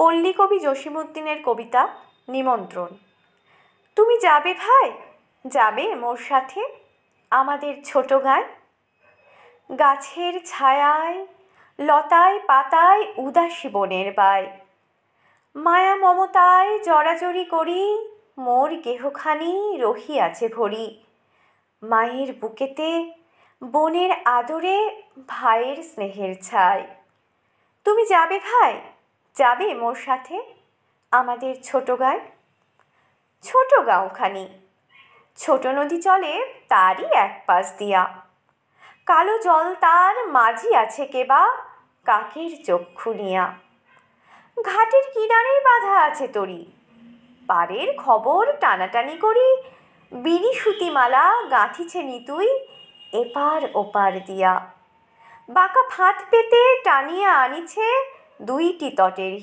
পল্লীকবি জসীমউদ্দিনের কবিতা নিমন্ত্রণ তুমি যাবে ভাই যাবে মোর সাথে আমাদের ছোট গায় গাছের ছায়ায় লতায় পাতায় উদাসী বনের বাই মায়া মমতায় জড়াজড়ি করি মোর গেহখানি রহি আছে ভরি মায়ের বুকেতে বোনের আদরে ভাইয়ের স্নেহের ছায় তুমি যাবে ভাই যাবে মোর সাথে আমাদের ছোট গায়ে ছোট গাঁওখানি ছোট নদী চলে তারই এক পাশ দিয়া কালো জল তার মাঝি আছে কেবা কাকের চক্ষু নিয়া ঘাটের কিনারেই বাধা আছে তরি পারের খবর টানাটানি করি বিড়ি সুতিমালা গাঁথিছে নিতুই এপার ওপার দিয়া বাঁকা ফাঁদ পেতে টানিয়া আনিছে दुईटी तटे